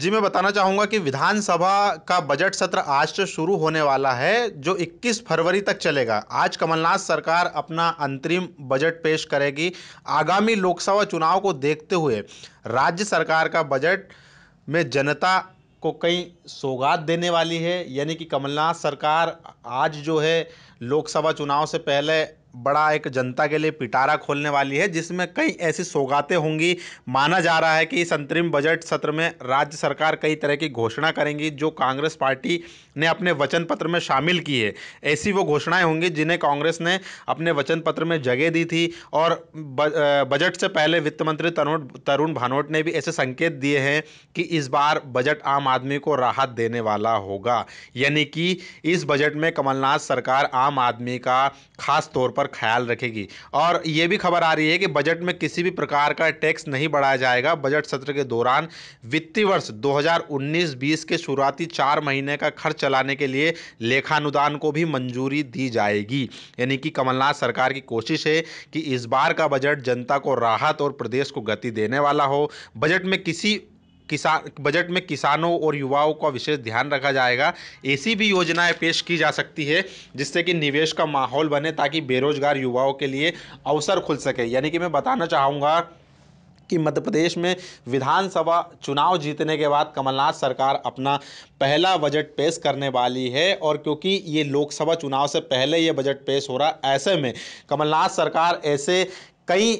जी मैं बताना चाहूँगा कि विधानसभा का बजट सत्र आज से शुरू होने वाला है जो 21 फरवरी तक चलेगा आज कमलनाथ सरकार अपना अंतरिम बजट पेश करेगी आगामी लोकसभा चुनाव को देखते हुए राज्य सरकार का बजट में जनता को कई सौगात देने वाली है यानी कि कमलनाथ सरकार आज जो है लोकसभा चुनाव से पहले बड़ा एक जनता के लिए पिटारा खोलने वाली है जिसमें कई ऐसी सौगातें होंगी माना जा रहा है कि इस अंतरिम बजट सत्र में राज्य सरकार कई तरह की घोषणा करेंगी जो कांग्रेस पार्टी ने अपने वचन पत्र में शामिल की है ऐसी वो घोषणाएं होंगी जिन्हें कांग्रेस ने अपने वचन पत्र में जगह दी थी और बजट से पहले वित्त मंत्री तरुण भानोट ने भी ऐसे संकेत दिए हैं कि इस बार बजट आम आदमी को राहत देने वाला होगा यानी कि इस बजट में कमलनाथ सरकार आम आदमी का खास तौर पर पर ख्याल रखेगी और ये भी खबर आ रही है कि बजट में किसी भी प्रकार का टैक्स नहीं बढ़ाया जाएगा बजट सत्र के दौरान वित्तीय वर्ष 2019-20 के शुरुआती चार महीने का खर्च चलाने के लिए लेखानुदान को भी मंजूरी दी जाएगी यानी कि कमलनाथ सरकार की कोशिश है कि इस बार का बजट जनता को राहत और प्रदेश को गति देने वाला हो बजट में किसी किसान बजट में किसानों और युवाओं का विशेष ध्यान रखा जाएगा ऐसी भी योजनाएं पेश की जा सकती है जिससे कि निवेश का माहौल बने ताकि बेरोजगार युवाओं के लिए अवसर खुल सके यानी कि मैं बताना चाहूँगा कि मध्य प्रदेश में विधानसभा चुनाव जीतने के बाद कमलनाथ सरकार अपना पहला बजट पेश करने वाली है और क्योंकि ये लोकसभा चुनाव से पहले ये बजट पेश हो रहा है ऐसे में कमलनाथ सरकार ऐसे कई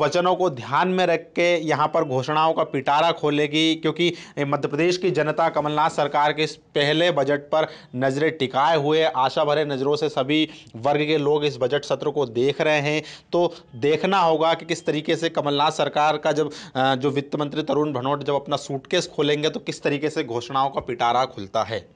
वचनों को ध्यान में रख के यहाँ पर घोषणाओं का पिटारा खोलेगी क्योंकि मध्य प्रदेश की जनता कमलनाथ सरकार के इस पहले बजट पर नज़रें टिकाए हुए आशा भरे नज़रों से सभी वर्ग के लोग इस बजट सत्र को देख रहे हैं तो देखना होगा कि किस तरीके से कमलनाथ सरकार का जब जो वित्त मंत्री तरुण भनोट जब अपना सूटकेस खोलेंगे तो किस तरीके से घोषणाओं का पिटारा खुलता है